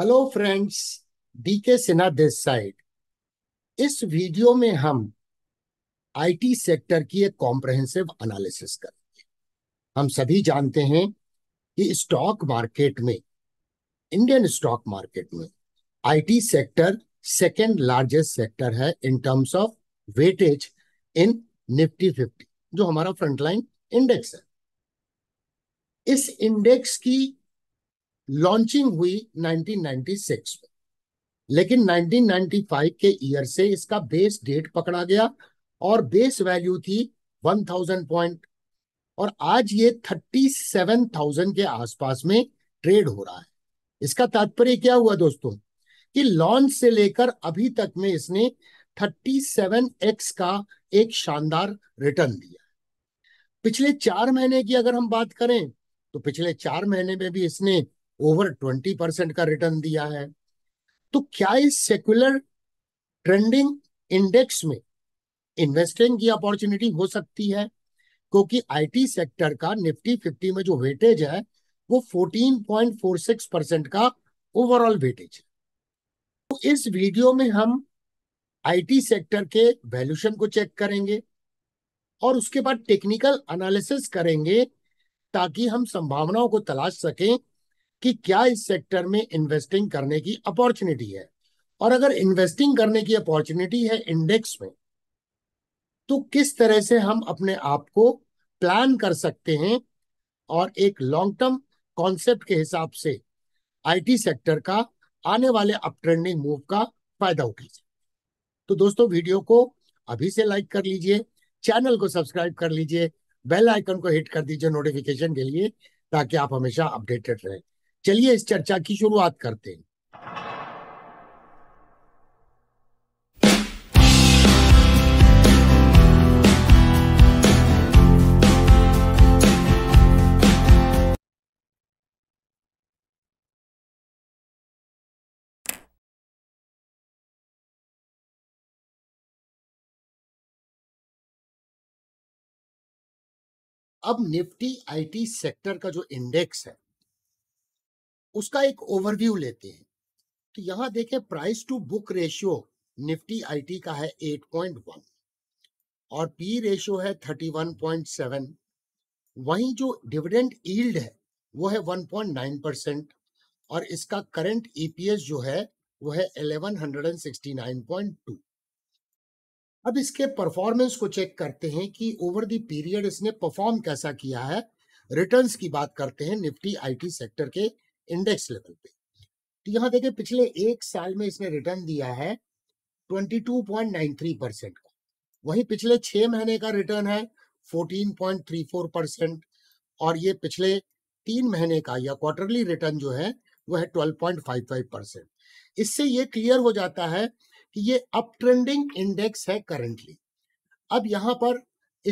hello friends DK Sinha this side इस video में हम आईटी सेक्टर की एक कॉम्प्रहेंसिव एनालिसिस करेंगे हम सभी जानते हैं कि स्टॉक मार्केट में इंडियन स्टॉक मार्केट में IT sector second largest sector है in terms of weightage in Nifty fifty जो हमारा फ्रंटलाइन इंडेक्स है इस इंडेक्स की लॉन्चिंग हुई 1996 में लेकिन 1995 के ईयर से इसका बेस डेट पकड़ा गया और बेस वैल्यू थी 1000 पॉइंट और आज ये 37,000 के आसपास में ट्रेड हो रहा है इसका तात्पर्य क्या हुआ दोस्तों कि लॉन्च से लेकर अभी तक में इसने 37x का एक शानदार रिटर्न दिया पिछले चार महीने की अगर हम बात करें तो पिछले चार महीने में भी इसने ओवर ट्वेंटी परसेंट का रिटर्न दिया है तो क्या इस सेक्युलर ट्रेंडिंग इंडेक्स में इन्वेस्टिंग की अपॉर्चुनिटी हो सकती है क्योंकि आईटी सेक्टर का निफ्टी फिफ्टी में जो वेटेज है वो सिक्स परसेंट का ओवरऑल वेटेज है तो इस वीडियो में हम आईटी सेक्टर के वैल्यूशन को चेक करेंगे और उसके बाद टेक्निकल एनालिसिस करेंगे ताकि हम संभावनाओं को तलाश सकें कि क्या इस सेक्टर में इन्वेस्टिंग करने की अपॉर्चुनिटी है और अगर इन्वेस्टिंग करने की अपॉर्चुनिटी है इंडेक्स में तो किस तरह से हम अपने आप को प्लान कर सकते हैं और एक लॉन्ग टर्म कॉन्सेप्ट के हिसाब से आईटी सेक्टर का आने वाले अपट्रेंडिंग मूव का फायदा उठा सकते तो दोस्तों वीडियो को अभी से लाइक कर लीजिए चैनल को सब्सक्राइब कर लीजिए बेल आइकन को हिट कर दीजिए नोटिफिकेशन के लिए ताकि आप हमेशा अपडेटेड रहें चलिए इस चर्चा की शुरुआत करते हैं अब निफ्टी आईटी सेक्टर का जो इंडेक्स है उसका एक ओवरव्यू लेते हैं तो यहाँ देखें price to book ratio Nifty IT का है 8.1 और पी रेशियो है 31.7 वहीं जो डिविडेंड ईल्ड है वो है 1.9 परसेंट और इसका करंट ईपीएस e जो है वो है 1169.2 अब इसके परफॉर्मेंस को चेक करते हैं कि ओवर द पीरियड इसने परफॉर्म कैसा किया है रिटर्न्स की बात करते हैं निफ्टी आईटी सेक्टर के इंडेक्स लेवल पे तो यहाँ देखिए पिछले एक साल में इसने रिटर्न दिया है 22.93 परसेंट का वही पिछले छह महीने का रिटर्न है 14.34 परसेंट और ये पिछले तीन महीने का या क्वार्टरली रिटर्न जो है वह है 12.55 परसेंट इससे ये क्लियर हो जाता है कि ये अप ट्रेंडिंग इंडेक्स है करंटली अब यहाँ पर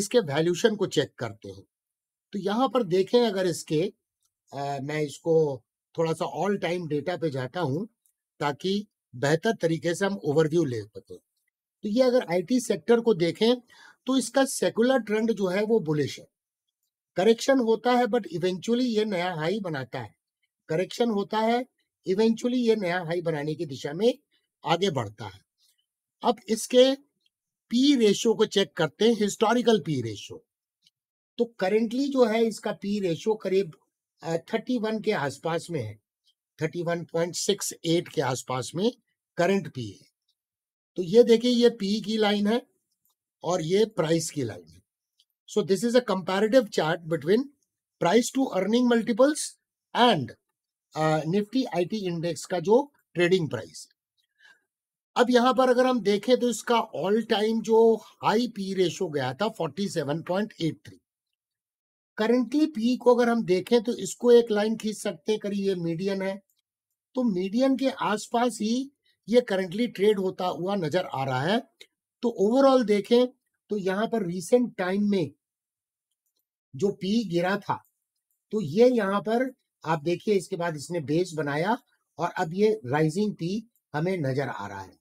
इसके वैल्यूशन को चेक करते हैं तो यहाँ पर देखें अगर इसके आ, मैं इसको थोड़ा सा ऑल टाइम डेटा पे जाता हूँ ताकि बेहतर तरीके से हम ओवरव्यू ले सके तो ये अगर आईटी सेक्टर को देखें तो इसका सेकुलर ट्रेंड जो है वो बुलिश है करेक्शन होता है बट इवेंचुअली ये नया हाई बनाता है करेक्शन होता है इवेंचुअली ये नया हाई बनाने की दिशा में आगे बढ़ता है अब इसके पी रेशियो को चेक करते हैं हिस्टोरिकल पी रेशियो तो करेंटली जो है इसका पी रेशियो करीब थर्टी वन के आसपास में है thirty one point six eight के आसपास में करंट पी है तो ये देखिए ये पी की लाइन है और ये प्राइस की लाइन है so this is a comparative chart between price to earning multiples and Nifty IT index का जो ट्रेडिंग प्राइस अब यहां पर अगर हम देखें तो इसका ऑल टाइम जो हाई पी रेशो गया था थ्री करंटली पी को अगर हम देखें तो इसको एक लाइन खींच सकते हैं करीब ये मीडियन है तो मीडियन के आसपास ही ये करंटली ट्रेड होता हुआ नजर आ रहा है तो ओवरऑल देखें तो यहाँ पर रिसेंट टाइम में जो पी गिरा था तो ये यहाँ पर आप देखिए इसके बाद इसने बेस बनाया और अब ये राइजिंग पी हमें नजर आ रहा है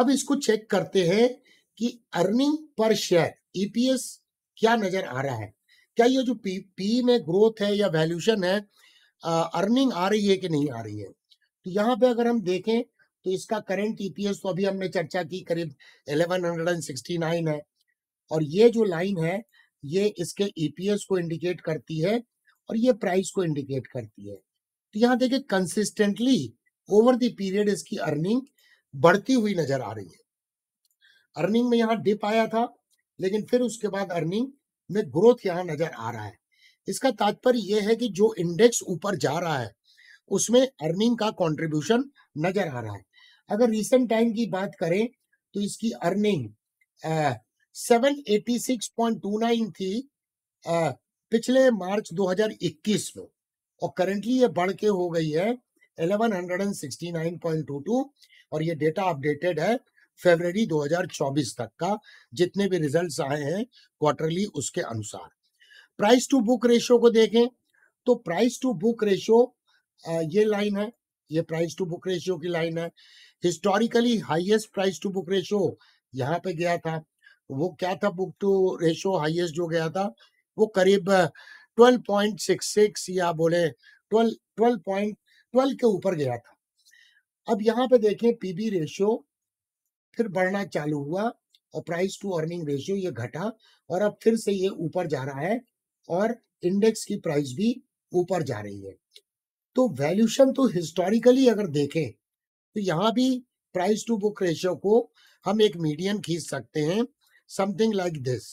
अब इसको चेक करते हैं कि अर्निंग पर शेयर ईपीएस क्या नजर आ रहा है क्या ये जो पी पी में ग्रोथ है या वैल्यूशन है अर्निंग आ रही है कि नहीं आ रही है तो यहाँ पे अगर हम देखें तो इसका करंट ईपीएस तो अभी हमने चर्चा की करीब 1169 है और ये जो लाइन है ये इसके ईपीएस को इंडिकेट करती है और ये प्राइस को इंडिकेट करती है तो यहाँ देखिए कंसिस्टेंटली ओवर द पीरियड इसकी अर्निंग बढ़ती हुई नजर आ रही है अर्निंग में यहाँ डिप आया था लेकिन फिर उसके बाद अर्निंग में ग्रोथ यहाँ नजर आ रहा है इसका तात्पर्य यह है कि जो इंडेक्स ऊपर जा रहा है उसमें अर्निंग का कॉन्ट्रीब्यूशन नजर आ रहा है अगर रिसेंट टाइम की बात करें तो इसकी earning seven eighty six point two nine थी आ, पिछले मार्च 2021 में और करेंटली ये बढ़ के हो गई है 1169.22 और ये डेटा अपडेटेड है फरवरी 2024 तक का जितने भी रिजल्ट्स आए हैं क्वार्टरली उसके अनुसार प्राइस टू बुक रेशियो को देखें तो प्राइस टू बुक रेशियो ये लाइन है ये प्राइस टू बुक रेशियो की लाइन है historically highest price to book ratio यहाँ पे गया था वो क्या था बुक टू रेशियो हाईएस्ट जो गया था वो करीब 12.66 या बोले 12 12.12 के ऊपर गया था अब यहाँ पे देखें पीबी रेशियो फिर बढ़ना चालू हुआ और प्राइस टू अर्निंग रेशियो ये घटा और अब फिर से ये ऊपर जा रहा है और इंडेक्स की प्राइस भी ऊपर जा रही है तो वैल्यूशन तो हिस्टोरिकली अगर देखें तो यहाँ भी प्राइस टू बुक रेशियो को हम एक मीडियम खींच सकते हैं समथिंग लाइक दिस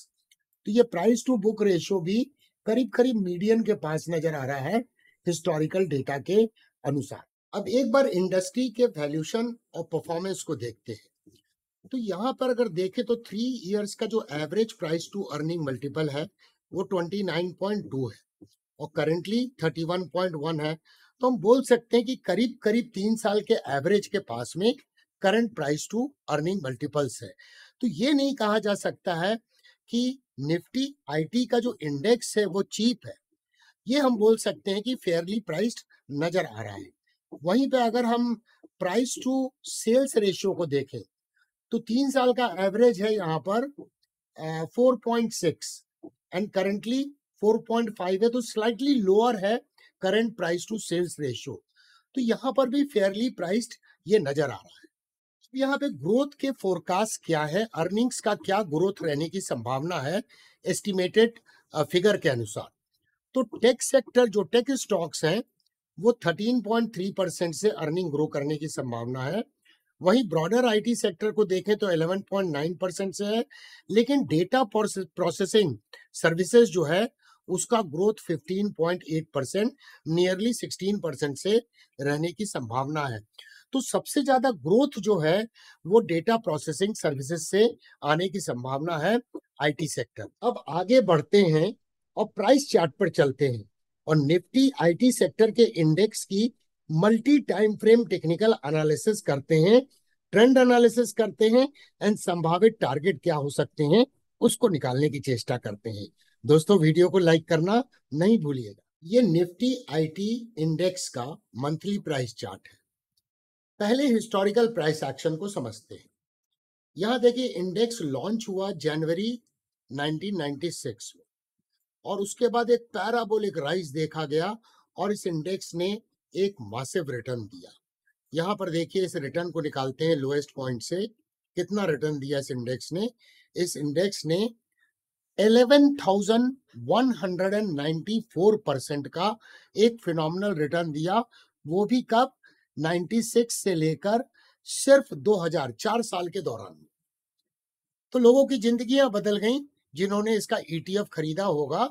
तो ये प्राइस टू बुक रेशियो भी करीब करीब मीडियम के पास नजर आ रहा है हिस्टोरिकल डेटा के अनुसार अब एक बार इंडस्ट्री के वैल्यूशन और परफॉर्मेंस को देखते हैं तो यहाँ पर अगर देखें तो थ्री इयर्स का जो average price to earning multiple है वो ट्वेंटी नाइन पॉइंट टू है और currently thirty one point one है तो हम बोल सकते हैं कि करीब करीब तीन साल के एवरेज के पास में current price to earning multiples है तो ये नहीं कहा जा सकता है कि निफ्टी आईटी का जो इंडेक्स है वो चीप है ये हम बोल सकते हैं कि फेयरली प्राइस नजर आ रहा है वहीं पे अगर हम प्राइस टू सेल्स रेशियो को देखें तो तीन साल का एवरेज है यहाँ पर four point six and currently four point five है तो स्लाइटली लोअर है current price to sales ratio तो यहाँ पर भी फेयरली प्राइस्ड ये नजर आ रहा है यहाँ पे ग्रोथ के फोरकास्ट क्या है अर्निंग्स का क्या ग्रोथ रहने की संभावना है एस्टिमेटेड फिगर के अनुसार तो टेक सेक्टर जो टेक स्टॉक्स हैं वो 13.3 परसेंट से अर्निंग ग्रो करने की संभावना है वही ब्रॉडर आईटी सेक्टर को देखें तो 11.9 परसेंट से है लेकिन डेटा प्रोसेसिंग सर्विसेज जो है उसका ग्रोथ 15.8 परसेंट नियरली 16 परसेंट से रहने की संभावना है तो सबसे ज्यादा ग्रोथ जो है वो डेटा प्रोसेसिंग सर्विसेज से आने की संभावना है आईटी सेक्टर अब आगे बढ़ते हैं और प्राइस चार्ट पर चलते हैं और निफ्टी आईटी सेक्टर के इंडेक्स की multi time frame technical analysis करते हैं ट्रेंड एनालिसिस करते हैं एंड संभावित टारगेट क्या हो सकते हैं उसको निकालने की चेष्टा करते हैं दोस्तों वीडियो को लाइक करना नहीं भूलिएगा ये निफ्टी आईटी इंडेक्स का मंथली प्राइस चार्ट है पहले हिस्टोरिकल प्राइस एक्शन को समझते हैं यहां देखिए इंडेक्स लॉन्च हुआ जनवरी 1996 में और उसके बाद एक पैराबोलिक राइज देखा गया और इस इंडेक्स ने एक मासिव रिटर्न दिया यहाँ पर देखिए इस रिटर्न को निकालते हैं लोएस्ट पॉइंट से कितना रिटर्न दिया इस इंडेक्स ने इस इंडेक्स ने 11,194 परसेंट का एक फिनोमिनल रिटर्न दिया वो भी कब 96 से लेकर सिर्फ 2004 साल के दौरान तो लोगों की जिंदगियां बदल गईं जिन्होंने इसका ईटीएफ e खरीदा होगा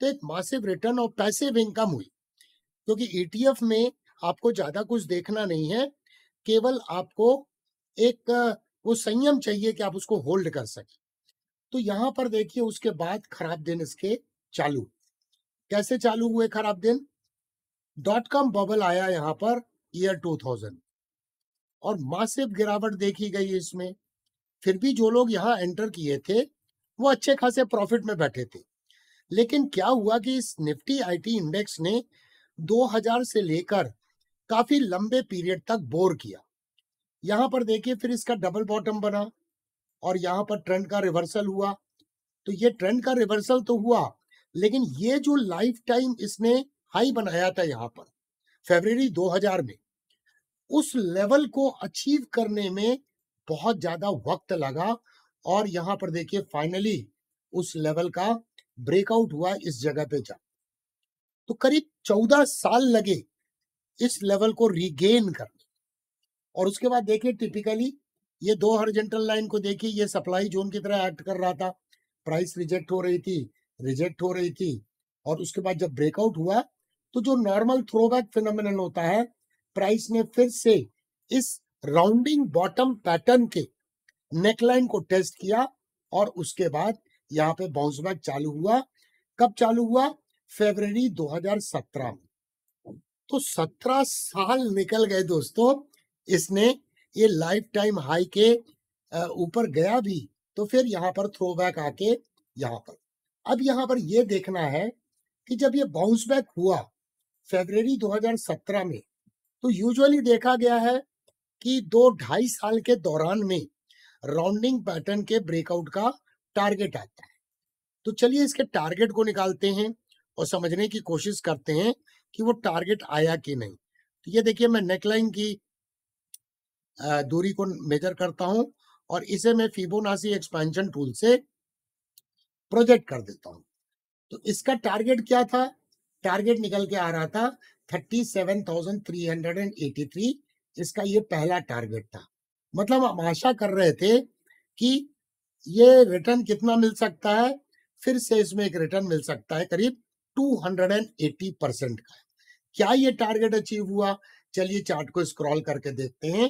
तो एक मासिव रिटर्न और पैसिव इनकम हुई क्योंकि ईटीएफ e में आपको ज्यादा कुछ देखना नहीं है केवल आपको एक वो संयम चाहिए कि आप उसको होल्ड कर सके तो यहां पर देखिए उसके बाद खराब दिन इसके चालू कैसे चालू हुए खराब दिन डॉट कॉम बबल आया यहां पर ईयर 2000 और मासिव गिरावट देखी गई इसमें फिर भी जो लोग यहां एंटर किए थे वो अच्छे खासे प्रॉफिट में बैठे थे लेकिन क्या हुआ कि इस निफ्टी आईटी इंडेक्स ने 2000 से लेकर काफी लंबे पीरियड तक बोर किया यहां पर देखिए फिर इसका डबल बॉटम बना और यहां पर ट्रेंड का रिवर्सल हुआ तो ये ट्रेंड का रिवर्सल तो हुआ लेकिन ये जो लाइफ टाइम इसने हाई बनाया था यहाँ पर फरवरी 2000 में उस लेवल को अचीव करने में बहुत ज्यादा वक्त लगा और यहां पर देखिए फाइनली उस लेवल का ब्रेकआउट हुआ इस जगह पे जा तो करीब चौदह साल लगे इस लेवल को रिगेन करने और उसके बाद देखिए टिपिकली ये दो हॉरिजेंटल लाइन को देखिए ये सप्लाई जोन की तरह एक्ट कर रहा था प्राइस रिजेक्ट हो रही थी रिजेक्ट हो रही थी और उसके बाद जब ब्रेकआउट हुआ तो जो नॉर्मल थ्रोबैक फिनोमिनल होता है प्राइस ने फिर से इस राउंडिंग बॉटम पैटर्न के नेकलाइन को टेस्ट किया और उसके बाद यहाँ पे बाउंस बैक चालू हुआ कब चालू हुआ फेबररी 2017 में तो 17 साल निकल गए दोस्तों इसने ये लाइफ टाइम हाई के ऊपर गया भी तो फिर यहाँ पर थ्रो बैक आके यहाँ पर अब यहाँ पर ये देखना है कि जब ये बाउंस बैक हुआ फेबररी 2017 में तो यूजुअली देखा गया है कि दो ढाई साल के दौरान में राउंडिंग पैटर्न के ब्रेकआउट का टारगेट आता है तो चलिए इसके टारगेट को निकालते हैं और समझने की कोशिश करते हैं कि वो टारगेट आया कि नहीं तो ये देखिए मैं नेकलाइन की दूरी को मेजर करता हूं और इसे मैं फिबोनासी एक्सपेंशन टूल से प्रोजेक्ट कर देता हूं तो इसका टारगेट क्या था टारगेट निकल के आ रहा था 37,383 इसका ये पहला टारगेट था मतलब हम आशा कर रहे थे कि ये रिटर्न कितना मिल सकता है फिर से इसमें एक रिटर्न मिल सकता है करीब 280 परसेंट का क्या ये टारगेट अचीव हुआ चलिए चार्ट को स्क्रॉल करके देखते हैं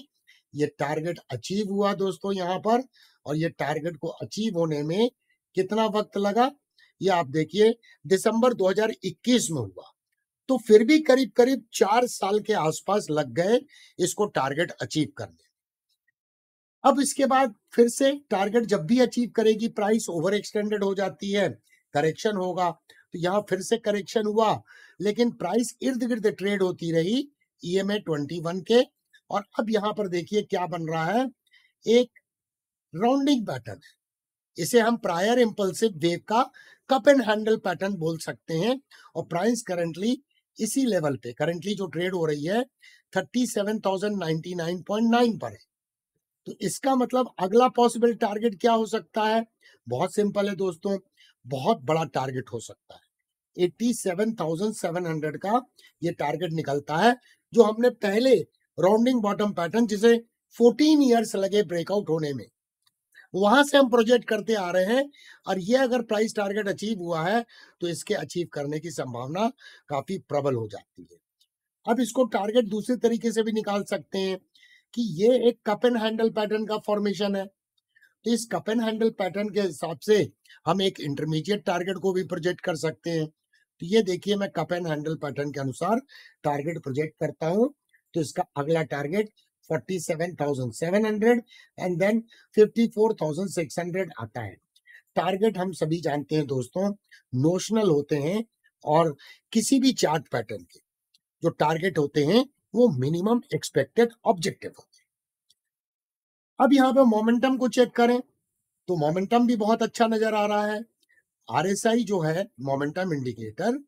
ये टारगेट अचीव हुआ दोस्तों यहाँ पर और ये टारगेट को अचीव होने में कितना वक्त लगा ये आप देखिए दिसंबर 2021 में हुआ तो फिर भी करीब करीब चार साल के आसपास लग गए इसको टारगेट अचीव करने अब इसके बाद फिर से टारगेट जब भी अचीव करेगी प्राइस ओवर एक्सटेंडेड हो जाती है करेक्शन होगा तो यहाँ फिर से करेक्शन हुआ लेकिन प्राइस इर्द गिर्द ट्रेड होती रही ई e एम के और अब यहाँ पर देखिए क्या बन रहा है एक राउंडिंग पैटर्न है इसे हम प्रायर इम्पल्सिव वेव का कप एंड हैंडल पैटर्न बोल सकते हैं और प्राइस करंटली इसी लेवल पे करंटली जो ट्रेड हो रही है thirty seven thousand ninety nine point nine पर है तो इसका मतलब अगला पॉसिबल टारगेट क्या हो सकता है बहुत सिंपल है दोस्तों बहुत बड़ा टारगेट हो सकता है 87,700 का ये टारगेट निकलता है जो हमने पहले राउंडिंग बॉटम पैटर्न जिसे 14 इयर्स लगे ब्रेकआउट होने में वहां से हम प्रोजेक्ट करते आ रहे हैं और ये अगर प्राइस टारगेट अचीव हुआ है तो इसके अचीव करने की संभावना काफी प्रबल हो जाती है अब इसको टारगेट दूसरे तरीके से भी निकाल सकते हैं कि ये एक कप एंड हैंडल पैटर्न का फॉर्मेशन है तो इस कप एंड हैंडल पैटर्न के हिसाब से हम एक इंटरमीडिएट टारगेट को भी प्रोजेक्ट कर सकते हैं तो ये देखिए मैं कप एंड हैंडल पैटर्न के अनुसार टारगेट प्रोजेक्ट करता हूँ तो इसका अगला टारगेट 47,700 एंड देन 54,600 आता है टारगेट हम सभी जानते हैं दोस्तों नोशनल होते हैं और किसी भी चार्ट पैटर्न के जो टारगेट होते हैं वो मिनिमम एक्सपेक्टेड ऑब्जेक्टिव होते अब यहाँ पे मोमेंटम को चेक करें तो मोमेंटम भी बहुत अच्छा नजर आ रहा है आर जो है मोमेंटम इंडिकेटर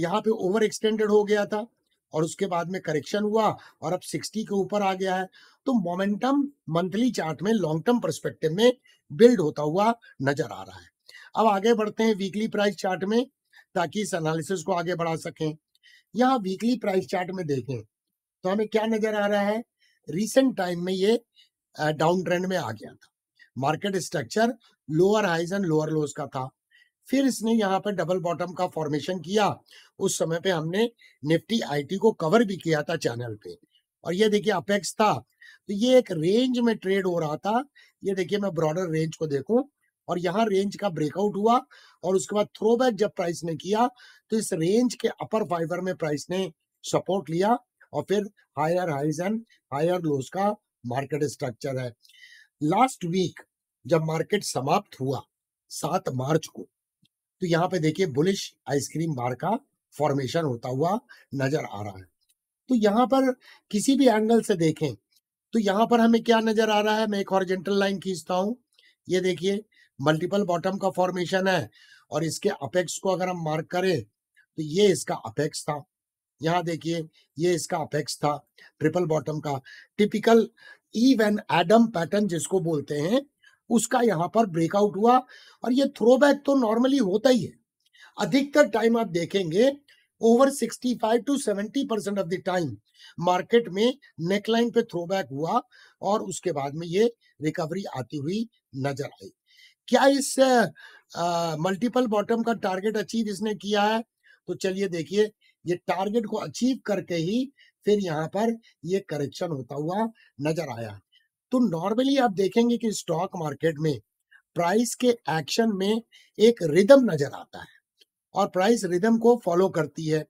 यहाँ पे ओवर एक्सटेंडेड हो गया था और उसके बाद में करेक्शन हुआ और अब 60 के ऊपर आ गया है तो मोमेंटम मंथली चार्ट में लॉन्ग टर्म परस्पेक्टिव में बिल्ड होता हुआ नजर आ रहा है अब आगे बढ़ते हैं वीकली प्राइस चार्ट में ताकि इस एनालिसिस को आगे बढ़ा सकें यहाँ वीकली प्राइस चार्ट में देखें तो हमें क्या नजर आ रहा है रिसेंट टाइम में ये डाउन ट्रेंड में आ गया था market structure lower highs and lower lows का था फिर इसने यहाँ पर डबल बॉटम का फॉर्मेशन किया उस समय पे हमने निफ्टी आईटी को कवर भी किया था चैनल पे और ये देखिए अपेक्स था तो ये एक रेंज में ट्रेड हो रहा था ये देखिए मैं ब्रॉडर रेंज को देखूं और यहाँ रेंज का ब्रेकआउट हुआ और उसके बाद थ्रो बैक जब प्राइस ने किया तो इस रेंज के अपर फाइबर में प्राइस ने सपोर्ट लिया और फिर higher highs and higher lows का मार्केट स्ट्रक्चर है लास्ट वीक जब मार्केट समाप्त हुआ सात मार्च को तो यहाँ पे देखिए बुलिश आइसक्रीम बार का फॉर्मेशन होता हुआ नजर आ रहा है तो यहाँ पर किसी भी एंगल से देखें तो यहाँ पर हमें क्या नजर आ रहा है मैं एक हॉरिजेंटल लाइन खींचता हूँ ये देखिए मल्टीपल बॉटम का फॉर्मेशन है और इसके अपेक्स को अगर हम मार्क करें तो ये इसका अपेक्स था यहाँ देखिए ये इसका अपेक्स था ट्रिपल बॉटम का टिपिकल इवन एडम पैटर्न जिसको बोलते हैं उसका यहाँ पर ब्रेकआउट हुआ और ये थ्रो बैक तो नॉर्मली होता ही है अधिकतर टाइम आप देखेंगे over 65 two 70 percent of the time market में नेकलाइन पे थ्रो बैक हुआ और उसके बाद में ये रिकवरी आती हुई नजर आई क्या इस मल्टीपल बॉटम का टारगेट अचीव इसने किया है तो चलिए देखिए ये टारगेट को अचीव करके ही फिर यहाँ पर ये करेक्शन होता हुआ नजर आया तो नॉर्मली आप देखेंगे कि स्टॉक मार्केट में प्राइस के एक्शन में एक रिदम नजर आता है और प्राइस रिदम को फॉलो करती है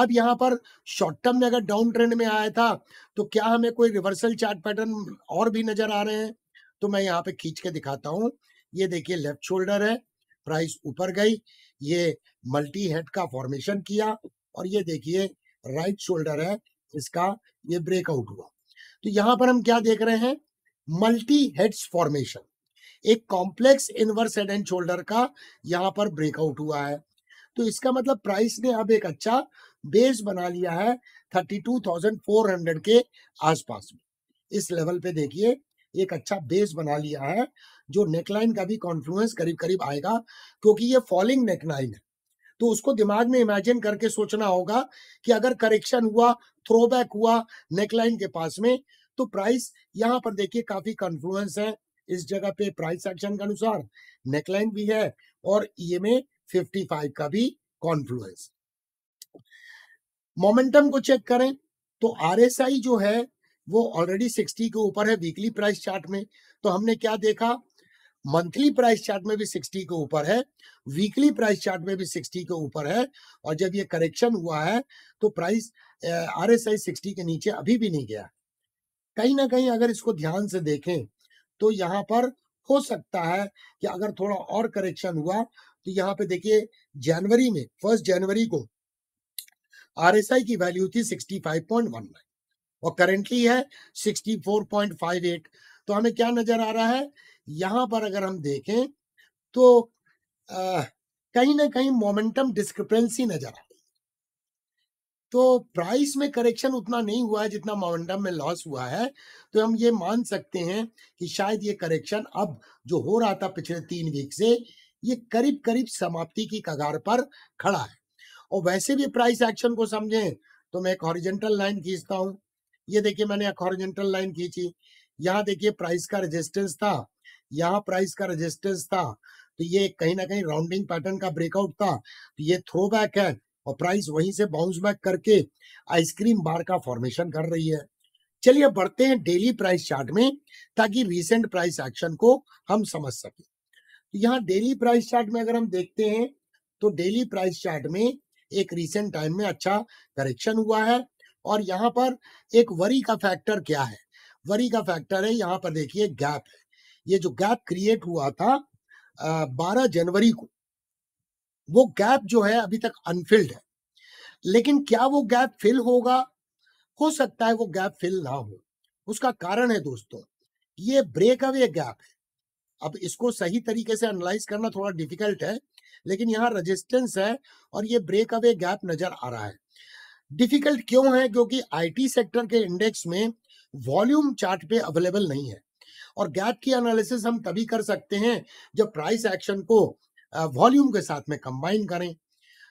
अब यहाँ पर शॉर्ट टर्म में अगर डाउन ट्रेंड में आया था तो क्या हमें कोई रिवर्सल चार्ट पैटर्न और भी नजर आ रहे हैं तो मैं यहाँ पे खींच के दिखाता हूँ ये देखिए लेफ्ट शोल्डर है प्राइस ऊपर गई ये मल्टी हेड का फॉर्मेशन किया और ये देखिए राइट शोल्डर है इसका ये ब्रेकआउट हुआ तो यहां पर हम क्या देख रहे हैं मल्टी हेड्स फॉर्मेशन एक complex inverse head and shoulder का यहाँ पर ब्रेकआउट हुआ है तो इसका मतलब प्राइस ने अब एक अच्छा बेस बना लिया है 32,400 के आसपास में इस लेवल पे देखिए एक अच्छा बेस बना लिया है जो नेकलाइन का भी कॉन्फ्लुएंस करीब करीब आएगा क्योंकि ये फॉलिंग नेकलाइन है तो उसको दिमाग में इमेजिन करके सोचना होगा कि अगर करेक्शन हुआ थ्रो बैक हुआ नेकलाइन के पास में तो प्राइस यहाँ पर देखिए काफी कन्फ्लुएंस है इस जगह पे प्राइस एक्शन के अनुसार नेकलाइन भी है और ये में 55 का भी कॉन्फ्लुएंस मोमेंटम को चेक करें तो आर जो है वो ऑलरेडी 60 के ऊपर है वीकली प्राइस चार्ट में तो हमने क्या देखा मंथली प्राइस चार्ट में भी 60 के ऊपर है वीकली प्राइस चार्ट में भी 60 के ऊपर है और जब ये करेक्शन हुआ है तो price R S I sixty के नीचे अभी भी नहीं गया कहीं ना कहीं अगर इसको ध्यान से देखें तो यहाँ पर हो सकता है कि अगर थोड़ा और करेक्शन हुआ तो यहाँ पे देखिए जनवरी में फर्स्ट जनवरी को आर एस आई की वैल्यू थी sixty five point one nine और करेंटली है sixty four point five eight तो हमें क्या नजर आ रहा है यहाँ पर अगर हम देखें तो कहीं ना कहीं मोमेंटम डिस्क्रिपेंसी नजर आ रही तो प्राइस में करेक्शन उतना नहीं हुआ है जितना मोमेंटम में लॉस हुआ है तो हम ये मान सकते हैं कि शायद ये करेक्शन अब जो हो रहा था पिछले तीन वीक से ये करीब करीब समाप्ति की कगार पर खड़ा है और वैसे भी प्राइस एक्शन को समझें तो मैं एक हॉरिजेंटल लाइन खींचता हूँ ये देखिए मैंने एक हॉरिजेंटल लाइन खींची यहाँ देखिए प्राइस का रेजिस्टेंस था यहाँ प्राइस का रेजिस्टेंस था तो ये कहीं ना कहीं राउंडिंग पैटर्न का ब्रेकआउट था तो ये थ्रो बैक है और प्राइस वहीं से बाउंस बैक करके आइसक्रीम बार का फॉर्मेशन कर रही है चलिए बढ़ते हैं डेली प्राइस चार्ट में ताकि रिसेंट प्राइस एक्शन को हम समझ सके तो यहाँ डेली प्राइस चार्ट में अगर हम देखते हैं तो डेली प्राइस चार्ट में एक रिसेंट टाइम में अच्छा करेक्शन हुआ है और यहाँ पर एक वरी का फैक्टर क्या है वरी का फैक्टर है यहाँ पर देखिए गैप है ये जो गैप क्रिएट हुआ था बारह जनवरी को वो गैप जो है अभी तक अनफिल्ड है लेकिन क्या वो गैप फिल होगा हो सकता है वो गैप फिल ना हो उसका कारण है दोस्तों ये ब्रेक अवे गैप है अब इसको सही तरीके से एनालाइज करना थोड़ा डिफिकल्ट है लेकिन यहाँ रेजिस्टेंस है और ये ब्रेक अवे गैप नजर आ रहा है डिफिकल्ट क्यों है क्योंकि आईटी सेक्टर के इंडेक्स में वॉल्यूम चार्ट पे अवेलेबल नहीं है और गैप की एनालिसिस हम तभी कर सकते हैं जब प्राइस एक्शन को वॉल्यूम के साथ में कंबाइन करें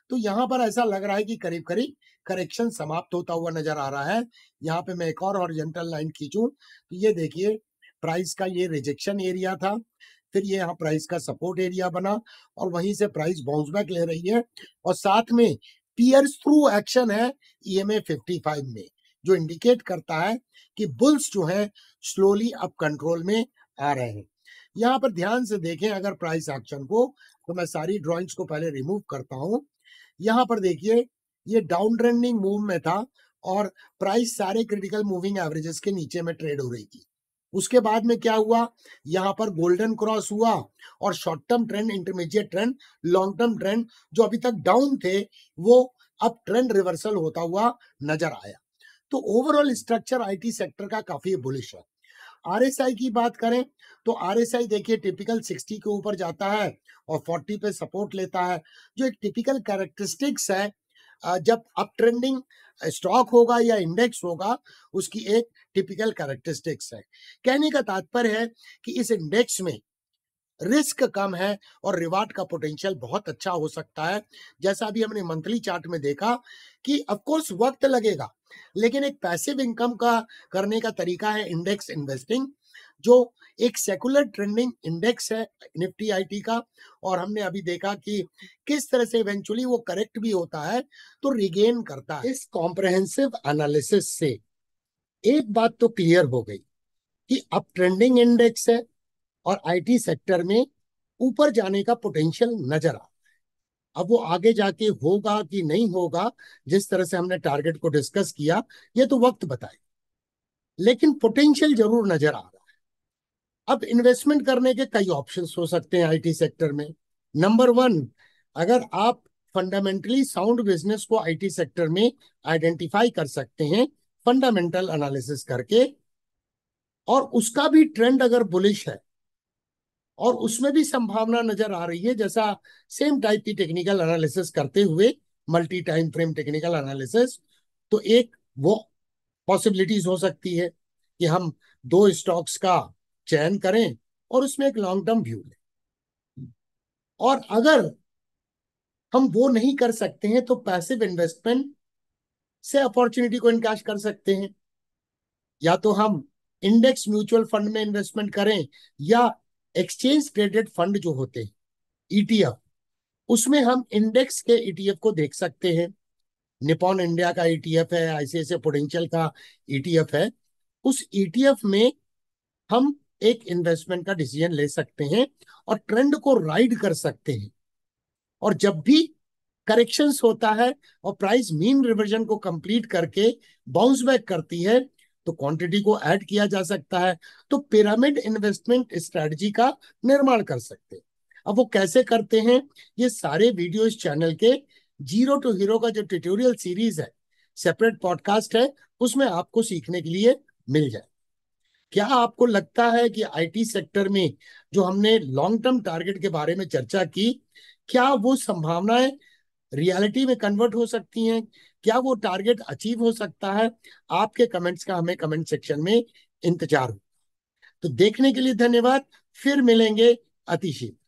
तो यहाँ पर ऐसा लग रहा है कि करीब करीब करेक्शन समाप्त होता हुआ नजर आ रहा है यहाँ पे मैं एक और हॉरिजेंटल लाइन खींचू तो ये देखिए प्राइस का ये रिजेक्शन एरिया था फिर ये यहाँ प्राइस का सपोर्ट एरिया बना और वहीं से प्राइस बाउंस बैक ले रही है और साथ में पियर्स थ्रू एक्शन है ईएमए e 55 में जो इंडिकेट करता है कि बुल्स जो है स्लोली अब कंट्रोल में आ रहे हैं यहाँ पर ध्यान से देखें अगर प्राइस एक्शन को तो मैं सारी ड्रॉइंग्स को पहले रिमूव करता हूँ यहाँ पर देखिए ये डाउन ट्रेंडिंग मूव में था और प्राइस सारे क्रिटिकल मूविंग एवरेजेस के नीचे में ट्रेड हो रही थी उसके बाद में क्या हुआ यहाँ पर गोल्डन क्रॉस हुआ और short term trend intermediate trend long term trend जो अभी तक डाउन थे वो अब ट्रेंड रिवर्सल होता हुआ नजर आया तो ओवरऑल स्ट्रक्चर आईटी सेक्टर का काफी बुलिश है आरएसआई की बात करें तो आरएसआई देखिए टिपिकल 60 के ऊपर जाता है और 40 पे सपोर्ट लेता है जो एक टिपिकल कैरेक्टरिस्टिक्स है जब अप ट्रेंडिंग स्टॉक होगा या इंडेक्स होगा उसकी एक टिपिकल कैरेक्टरिस्टिक्स है कहने का तात्पर्य है कि इस इंडेक्स में रिस्क कम है और रिवार्ड का पोटेंशियल बहुत अच्छा हो सकता है जैसा अभी हमने मंथली चार्ट में देखा कि ऑफकोर्स वक्त लगेगा लेकिन एक पैसिव इनकम का करने का तरीका है इंडेक्स इन्वेस्टिंग जो एक सेकुलर ट्रेंडिंग इंडेक्स है निफ्टी आईटी का और हमने अभी देखा कि किस तरह से इवेंचुअली वो करेक्ट भी होता है तो रिगेन करता है इस कॉम्प्रहेंसिव एनालिसिस से एक बात तो क्लियर हो गई कि अब ट्रेंडिंग इंडेक्स है और आईटी सेक्टर में ऊपर जाने का पोटेंशियल नजर आ रहा है अब वो आगे जाके होगा कि नहीं होगा जिस तरह से हमने टारगेट को डिस्कस किया ये तो वक्त बताए लेकिन पोटेंशियल जरूर नजर आ रहा है अब इन्वेस्टमेंट करने के कई ऑप्शंस हो सकते हैं आईटी सेक्टर में नंबर वन अगर आप फंडामेंटली साउंड बिजनेस को आईटी सेक्टर में आइडेंटिफाई कर सकते हैं फंडामेंटल एनालिसिस करके और उसका भी ट्रेंड अगर बुलिश है और उसमें भी संभावना नजर आ रही है जैसा सेम टाइप की टेक्निकल एनालिसिस करते हुए multi time frame technical analysis तो एक वो पॉसिबिलिटीज हो सकती है कि हम दो स्टॉक्स का चयन करें और उसमें एक लॉन्ग टर्म व्यू लें और अगर हम वो नहीं कर सकते हैं तो पैसिव इन्वेस्टमेंट से अपॉर्चुनिटी को इनकैश कर सकते हैं या तो हम इंडेक्स म्यूचुअल फंड में इन्वेस्टमेंट करें या एक्सचेंज ट्रेडेड फंड जो होते हैं ईटीएफ e उसमें हम इंडेक्स के ईटीएफ e को देख सकते हैं निपॉन इंडिया का ईटीएफ e है आईसीआईसी पोटेंशियल का ईटीएफ है उस ईटीएफ में हम एक इन्वेस्टमेंट का डिसीजन ले सकते हैं और ट्रेंड को राइड कर सकते हैं और जब भी करेक्शंस होता है और प्राइस मीन रिवर्जन को कंप्लीट करके बाउंस बैक करती है तो क्वांटिटी को ऐड किया जा सकता है तो पिरामिड इन्वेस्टमेंट स्ट्रेटजी का निर्माण कर सकते हैं अब वो कैसे करते हैं ये सारे वीडियो इस चैनल के जीरो टू हीरो का जो ट्यूटोरियल सीरीज है सेपरेट पॉडकास्ट है उसमें आपको सीखने के लिए मिल जाए क्या आपको लगता है कि आईटी सेक्टर में जो हमने लॉन्ग टर्म टारगेट के बारे में चर्चा की क्या वो संभावनाएं रियलिटी में कन्वर्ट हो सकती हैं क्या वो टारगेट अचीव हो सकता है आपके कमेंट्स का हमें कमेंट सेक्शन में इंतजार हो तो देखने के लिए धन्यवाद फिर मिलेंगे अतिशील